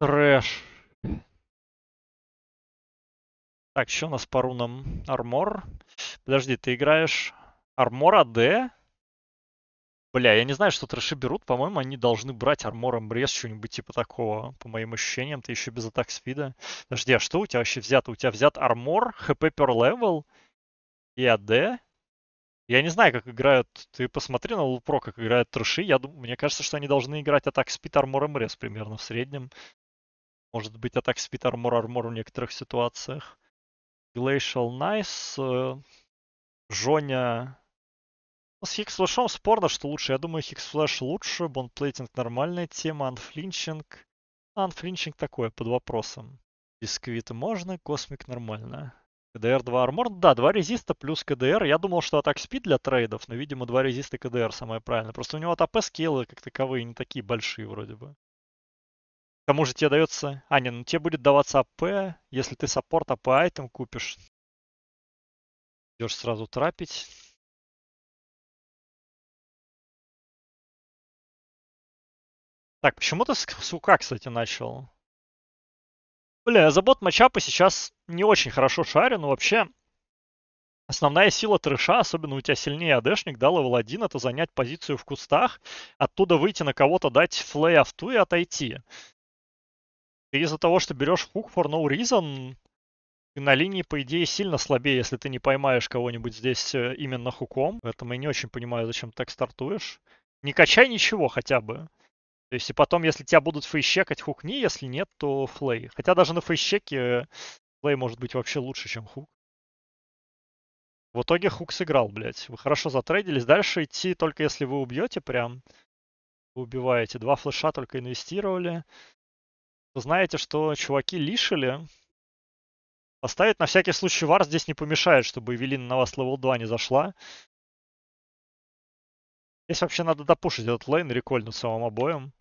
Трэш. Так, еще у нас по рунам? Армор. Подожди, ты играешь Армор АД? Бля, я не знаю, что трэши берут. По-моему, они должны брать Армор Эмбрес, что-нибудь типа такого. По моим ощущениям, ты еще без атак спида. Подожди, а что у тебя вообще взято? У тебя взят Армор, ХП per level и АД? Я не знаю, как играют... Ты посмотри на Лупро, как играют трэши. Я думаю, мне кажется, что они должны играть атак спид Армор Эмбрес примерно в среднем. Может быть, атак спит армор-армор в некоторых ситуациях. Glacial Nice. Э, Жоня. Ну, с Хиксфлэшом спорно, что лучше. Я думаю, Хиксфлэш лучше. Бонплейтинг нормальная тема. Анфлинчинг. Анфлинчинг такое, под вопросом. Бисквит можно, космик нормально. КДР 2 армор. Да, 2 резиста плюс КДР. Я думал, что атак спит для трейдов, но, видимо, 2 резиста КДР самое правильное. Просто у него атп АП как таковые не такие большие вроде бы. Кому же тебе дается... А, не, ну тебе будет даваться АП, если ты саппорт АП айтем купишь. Идешь сразу трапить. Так, почему ты с, с УК, кстати, начал? Бля, я за бот матчапы сейчас не очень хорошо шарю, но вообще основная сила трэша, особенно у тебя сильнее АДшник, да, левел 1, это занять позицию в кустах, оттуда выйти на кого-то, дать флей авту и отойти. Ты из-за того, что берешь хук for no reason, ты на линии, по идее, сильно слабее, если ты не поймаешь кого-нибудь здесь э, именно хуком. Поэтому я не очень понимаю, зачем так стартуешь. Не качай ничего хотя бы. То есть и потом, если тебя будут фейсчекать, хукни, если нет, то флей. Хотя даже на фейсчеке флей э, может быть вообще лучше, чем хук. В итоге хук сыграл, блядь. Вы хорошо затрейдились. Дальше идти только если вы убьете прям. Вы убиваете. Два флеша только инвестировали вы знаете, что чуваки лишили. Поставить на всякий случай вар здесь не помешает, чтобы Эвелина на вас левел 2 не зашла. Здесь вообще надо допушить этот лейн, рекольнуть самым обоим.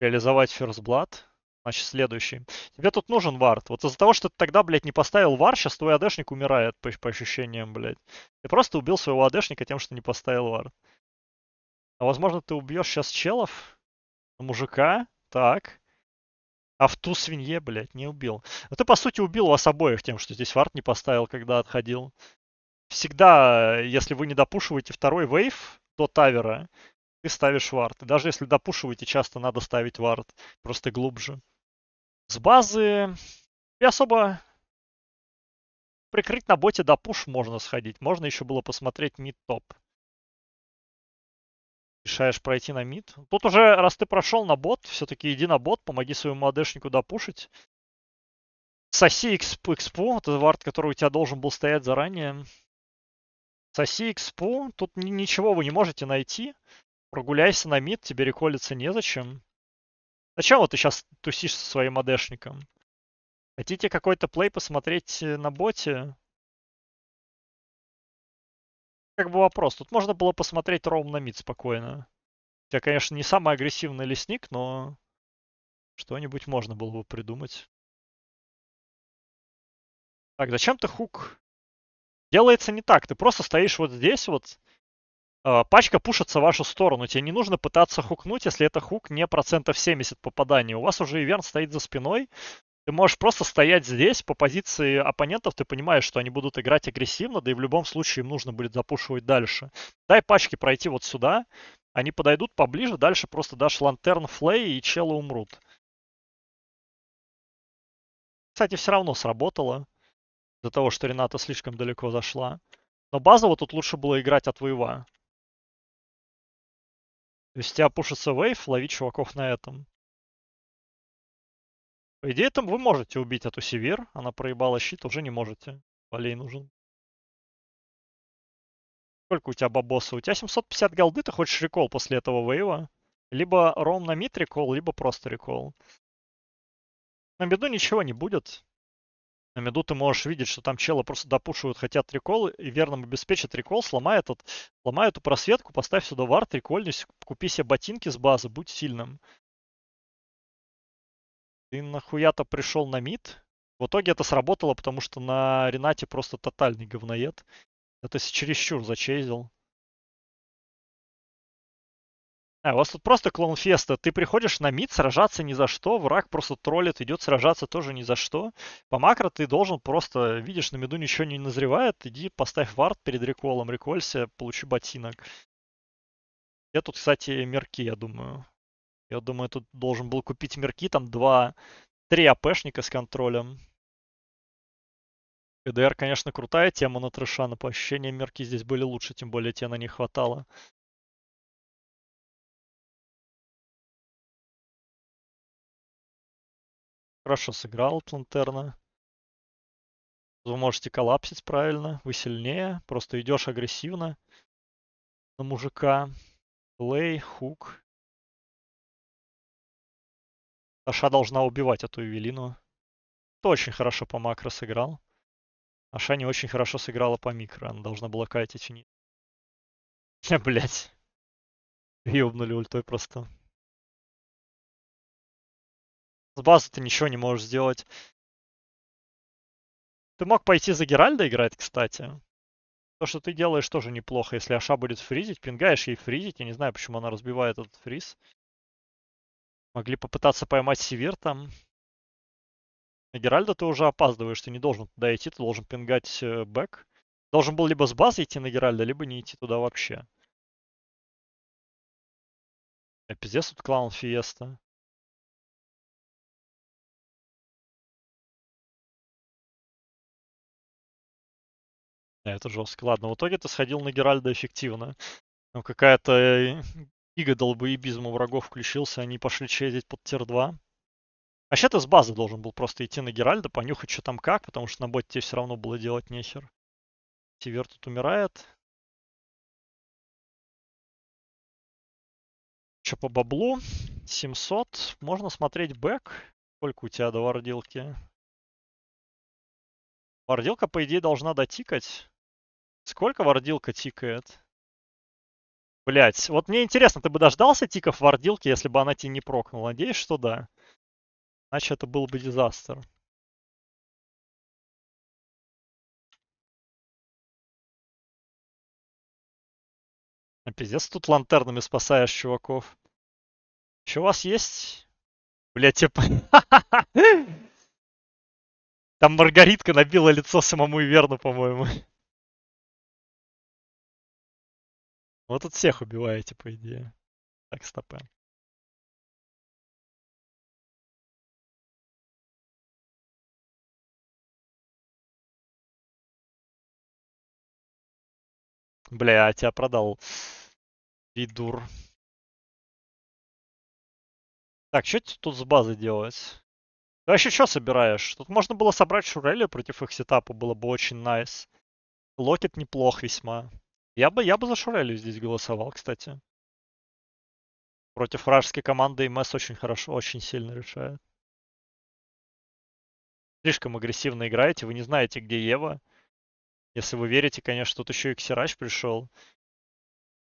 Реализовать First Blood. Значит, следующий. Тебе тут нужен вард. Вот из-за того, что ты тогда, блядь, не поставил вар, сейчас твой АДшник умирает, по, по ощущениям, блядь. Ты просто убил своего АДшника тем, что не поставил вард. А возможно, ты убьешь сейчас челов? Мужика? Так. А в ту свинье, блядь, не убил. Но а ты, по сути, убил вас обоих тем, что здесь вард не поставил, когда отходил. Всегда, э, если вы не допушиваете второй вейв до тавера, ты ставишь вард. И даже если допушиваете, часто надо ставить вард. Просто глубже. С базы и особо прикрыть на боте допуш можно сходить. Можно еще было посмотреть мид-топ решаешь пройти на мид. Тут уже, раз ты прошел на бот, все-таки иди на бот, помоги своему адешнику допушить. Соси экспу, экспу, это вард, который у тебя должен был стоять заранее. Соси экспу, тут ничего вы не можете найти. Прогуляйся на мид, тебе реколиться незачем. Зачем вот ты сейчас тусишь со своим адешником? Хотите какой-то плей посмотреть э, на боте? как бы вопрос. Тут можно было посмотреть роум на мид спокойно. Я, конечно, не самый агрессивный лесник, но что-нибудь можно было бы придумать. Так, зачем ты хук? Делается не так. Ты просто стоишь вот здесь вот. Э, пачка пушится в вашу сторону. Тебе не нужно пытаться хукнуть, если это хук не процентов 70 попаданий. У вас уже Иверн стоит за спиной ты можешь просто стоять здесь по позиции оппонентов, ты понимаешь, что они будут играть агрессивно, да и в любом случае им нужно будет запушивать дальше. Дай пачки пройти вот сюда, они подойдут поближе, дальше просто дашь лантерн флей и челы умрут. Кстати, все равно сработало из-за того, что Рената слишком далеко зашла. Но базово тут лучше было играть от воева. То есть у тебя пушится вейв, лови чуваков на этом. По идее, там вы можете убить эту Север. Она проебала щит, уже не можете. Валей нужен. Сколько у тебя бабоса? У тебя 750 голды, ты хочешь рекол после этого вейва. Либо ром на мид рекол, либо просто рекол. На меду ничего не будет. На меду ты можешь видеть, что там челы просто допушивают, хотят рекол, и верным обеспечат рекол, сломай, этот, сломай эту просветку, поставь сюда вард, рекольнись, купи себе ботинки с базы, будь сильным ты нахуя-то пришел на мид? В итоге это сработало, потому что на Ренате просто тотальный говноед. Это чересчур зачейзил. А, у вас тут просто клоунфеста. Ты приходишь на мид сражаться ни за что, враг просто троллит, идет сражаться тоже ни за что. По макро ты должен просто, видишь, на миду ничего не назревает, иди поставь вард перед реколом, реколься, получи ботинок. Я тут, кстати, мерки, я думаю. Я думаю, тут должен был купить мерки, там два, три АПшника с контролем. КДР, конечно, крутая тема на трэша, но по ощущениям мерки здесь были лучше, тем более тебе на них хватало. Хорошо сыграл Плантерна. Вы можете коллапсить правильно, вы сильнее, просто идешь агрессивно на мужика. Плей, хук. Аша должна убивать эту Евелину. Кто очень хорошо по макро сыграл. Аша не очень хорошо сыграла по микро. Она должна была кайтить вниз. Блять. Ёбнули ультой просто. С базы ты ничего не можешь сделать. Ты мог пойти за Геральда играть, кстати. То, что ты делаешь, тоже неплохо. Если Аша будет фризить, пингаешь ей фризить. Я не знаю, почему она разбивает этот фриз. Могли попытаться поймать Север там. На Геральда ты уже опаздываешь, ты не должен туда идти, ты должен пингать э, бэк. Должен был либо с базы идти на Геральда, либо не идти туда вообще. А пиздец тут клаун Фиеста. Это жестко. Ладно, в итоге ты сходил на Геральда эффективно. Ну, какая-то э, иго долбоебизма врагов включился, они пошли чедить под тир-2. Вообще а ты с базы должен был просто идти на Геральда, понюхать, что там как, потому что на боте тебе все равно было делать нехер. Север тут умирает. Что по баблу? 700. Можно смотреть бэк. Сколько у тебя до вардилки? Вардилка по идее, должна дотикать. Сколько вардилка тикает? Блять, вот мне интересно, ты бы дождался тиков в вардилки, если бы она тебе не прокнула? Надеюсь, что да. Иначе это был бы дизастер. А пиздец, тут лантернами спасаешь чуваков. Еще у вас есть? Блять, типа... Там Маргаритка набила лицо самому Иверну, по-моему. Вот тут всех убиваете, по идее. Так, стоп. Бля, я а тебя продал. Видур. Так, что тут с базы делать? Ты вообще что собираешь? Тут можно было собрать Шурели против их сетапа, было бы очень nice. Локет неплох весьма. Я бы, я бы за Шурелю здесь голосовал, кстати. Против вражеской команды МС очень хорошо, очень сильно решает. Слишком агрессивно играете, вы не знаете, где Ева. Если вы верите, конечно, тут еще и Ксирач пришел.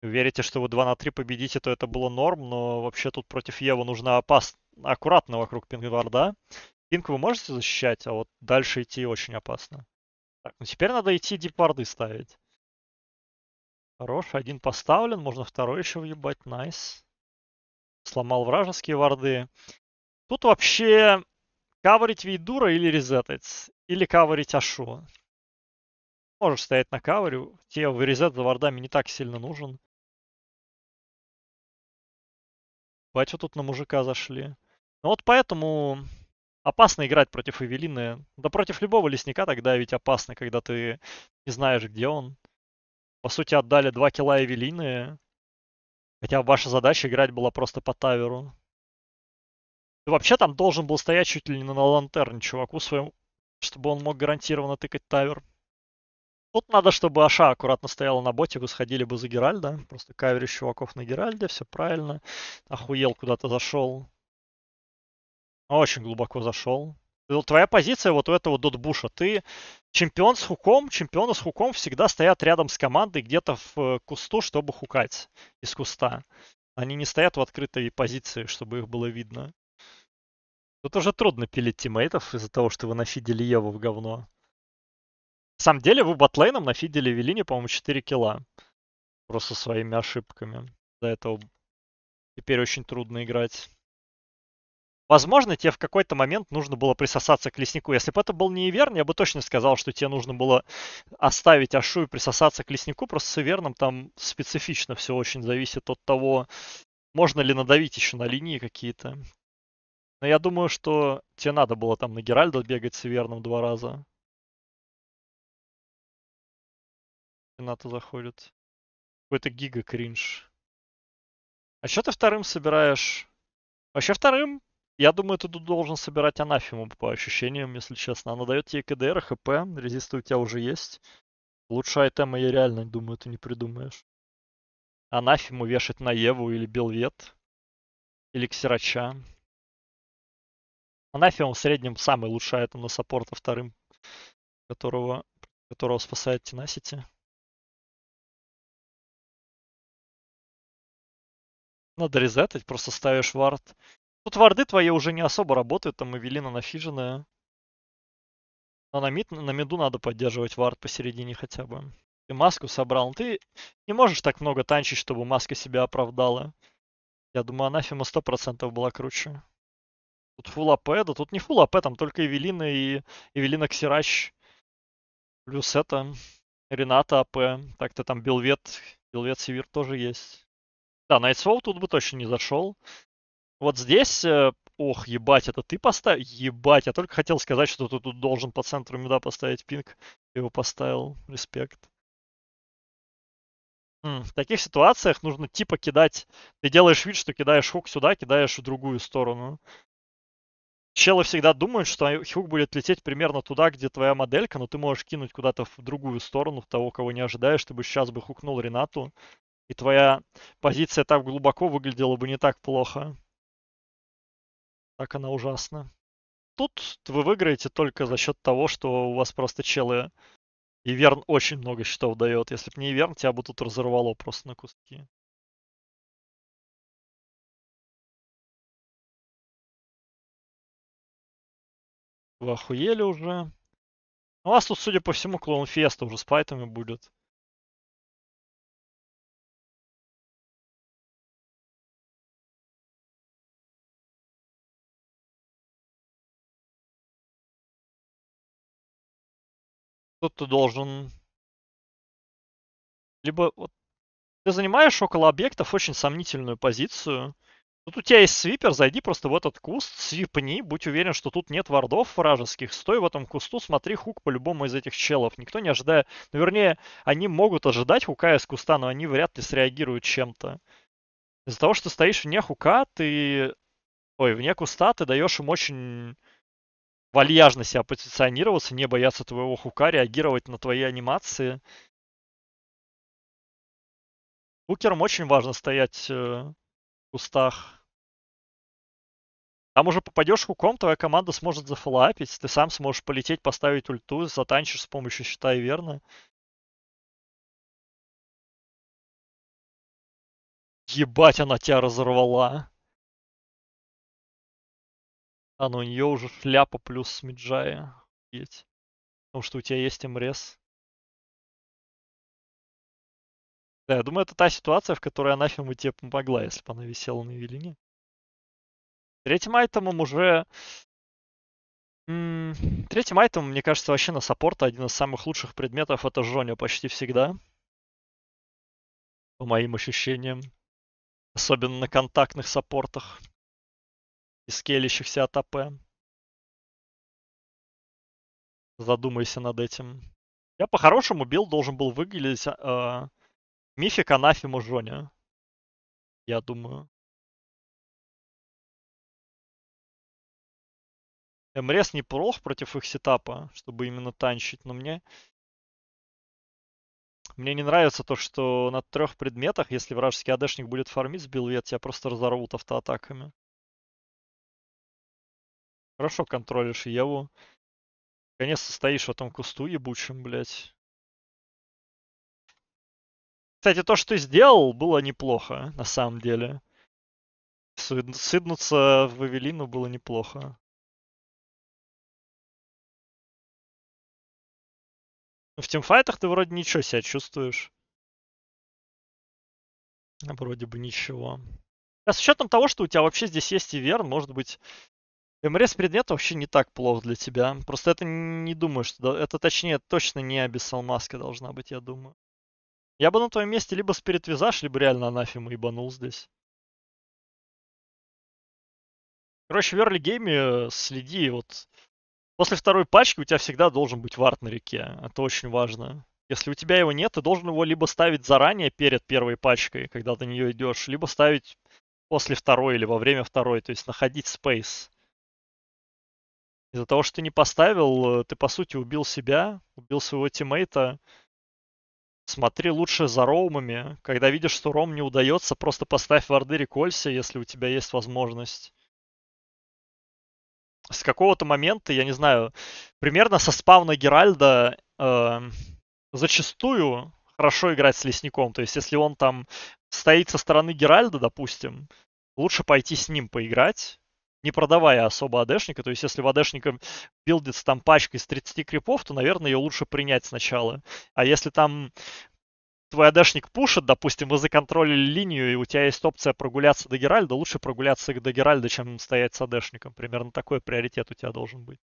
Вы верите, что вы 2 на 3 победите, то это было норм, но вообще тут против Евы нужно опас... аккуратно вокруг Пингварда. Пинг вы можете защищать, а вот дальше идти очень опасно. Так, ну теперь надо идти дипварды ставить. Хорош, один поставлен, можно второй еще въебать, найс. Сломал вражеские варды. Тут вообще каварить Вейдура или резетать, или каварить Ашу. Можешь стоять на кавере, тебе вырезать за вардами не так сильно нужен. Батю тут на мужика зашли. Ну вот поэтому опасно играть против Эвелины. Да против любого лесника тогда ведь опасно, когда ты не знаешь, где он. По сути, отдали 2 килла Эвелины. Хотя ваша задача играть была просто по таверу. Ты вообще там должен был стоять чуть ли не на лантерне чуваку своему, чтобы он мог гарантированно тыкать тавер. Тут надо, чтобы Аша аккуратно стояла на боте, ботику, сходили бы за Геральда. Просто каверишь чуваков на Геральде, все правильно. Охуел, куда-то зашел. А очень глубоко зашел твоя позиция вот у этого Дотбуша. Ты чемпион с хуком, чемпионы с хуком всегда стоят рядом с командой где-то в э, кусту, чтобы хукать из куста. Они не стоят в открытой позиции, чтобы их было видно. Тут уже трудно пилить тиммейтов из-за того, что вы нафидели Еву в говно. На самом деле вы батлейном нафидели Велине, по-моему, 4 килла. Просто своими ошибками. До этого теперь очень трудно играть. Возможно, тебе в какой-то момент нужно было присосаться к леснику. Если бы это был не Иверн, я бы точно сказал, что тебе нужно было оставить Ашу и присосаться к леснику. Просто с Иверном там специфично все очень зависит от того, можно ли надавить еще на линии какие-то. Но я думаю, что тебе надо было там на Геральда бегать с Иверном два раза. Рената заходит. Какой-то гига кринж. А что ты вторым собираешь? Вообще а вторым я думаю, ты тут должен собирать анафиму по ощущениям, если честно. Она дает тебе КДР, ХП, резисты у тебя уже есть. Лучше айтема я реально думаю, ты не придумаешь. Анафиму вешать на Еву или Белвет. Или Ксерача. Анафема в среднем самый лучший айтем на саппорта вторым, которого, которого спасает Тенасити. Надо резетать, просто ставишь вард. Тут варды твои уже не особо работают, там Эвелина нафиженная. Но на, мид, на миду надо поддерживать вард посередине хотя бы. Ты маску собрал. Ты не можешь так много танчить, чтобы маска себя оправдала. Я думаю, анафима 100% была круче. Тут фул АП, да тут не фул АП, там только Эвелина и Эвелина Ксирач. Плюс это, Рената АП. Так-то там Билвет, Билвет Севир тоже есть. Да, Найтсвоу тут бы точно не зашел. Вот здесь, э, ох, ебать, это ты поставил? Ебать, я только хотел сказать, что ты тут должен по центру меда поставить пинг. Его поставил. Респект. В таких ситуациях нужно типа кидать. Ты делаешь вид, что кидаешь хук сюда, кидаешь в другую сторону. Челы всегда думают, что хук будет лететь примерно туда, где твоя моделька, но ты можешь кинуть куда-то в другую сторону, в того, кого не ожидаешь. чтобы сейчас бы хукнул Ренату, и твоя позиция так глубоко выглядела бы не так плохо. Так она ужасна. Тут вы выиграете только за счет того, что у вас просто челы. И Верн очень много счетов дает. Если бы не Верн, тебя бы тут разорвало просто на куски. Вы охуели уже. У вас тут, судя по всему, клоунфест уже с пайтами будет. кто-то должен... Либо вот, ты занимаешь около объектов очень сомнительную позицию. Тут у тебя есть свипер, зайди просто в этот куст, свипни, будь уверен, что тут нет вардов вражеских. Стой в этом кусту, смотри хук по любому из этих челов. Никто не ожидает... Ну, вернее, они могут ожидать хука из куста, но они вряд ли среагируют чем-то. Из-за того, что стоишь вне хука, ты... Ой, вне куста ты даешь им очень вальяжно себя позиционироваться, не бояться твоего хука, реагировать на твои анимации. Хукерам очень важно стоять э, в кустах. Там уже попадешь хуком, твоя команда сможет зафлапить, ты сам сможешь полететь, поставить ульту, затанчишь с помощью щита и верно. Ебать, она тебя разорвала. А, ну у нее уже шляпа плюс Миджая. Есть. Потому что у тебя есть Эмрес. Да, я думаю, это та ситуация, в которой анафема тебе помогла, если бы она висела на Велине. Третьим айтемом уже... М -м Третьим айтемом, мне кажется, вообще на саппорта один из самых лучших предметов это Жоня почти всегда. По моим ощущениям. Особенно на контактных саппортах и скелящихся от АП. Задумайся над этим. Я по-хорошему бил, должен был выглядеть э, мифик анафиму Жоне. Я думаю. МРС неплох против их сетапа, чтобы именно танчить, но мне... Мне не нравится то, что на трех предметах, если вражеский АДшник будет фармить с билвет, тебя просто разорвут автоатаками. Хорошо контролишь Еву. Наконец-то стоишь в этом кусту ебучем, блядь. Кстати, то, что ты сделал, было неплохо, на самом деле. Сыднуться в Эвелину было неплохо. В тимфайтах ты вроде ничего себя чувствуешь. Вроде бы ничего. А с учетом того, что у тебя вообще здесь есть и Ивер, может быть, МРС предмет вообще не так плох для тебя. Просто это не думаю, что... Это точнее точно не Абиссалмаска должна быть, я думаю. Я бы на твоем месте либо спирит визаж, либо реально анафему ебанул здесь. Короче, в Early Game э, следи, вот после второй пачки у тебя всегда должен быть вард на реке. Это очень важно. Если у тебя его нет, ты должен его либо ставить заранее перед первой пачкой, когда на нее идешь, либо ставить после второй или во время второй, то есть находить спейс. Из-за того, что ты не поставил, э, ты, по сути, убил себя, убил своего тиммейта. Смотри лучше за роумами. Когда видишь, что ром не удается, просто поставь варды реколься, если у тебя есть возможность. С какого-то момента, я не знаю, примерно со спавна Геральда э, зачастую хорошо играть с лесником. То есть, если он там стоит со стороны Геральда, допустим, лучше пойти с ним поиграть, не продавая особо АДшника. То есть, если в АДшника билдится там пачка из 30 крипов, то, наверное, ее лучше принять сначала. А если там твой АДшник пушит, допустим, вы законтролили линию, и у тебя есть опция прогуляться до Геральда, лучше прогуляться до Геральда, чем стоять с АДшником. Примерно такой приоритет у тебя должен быть.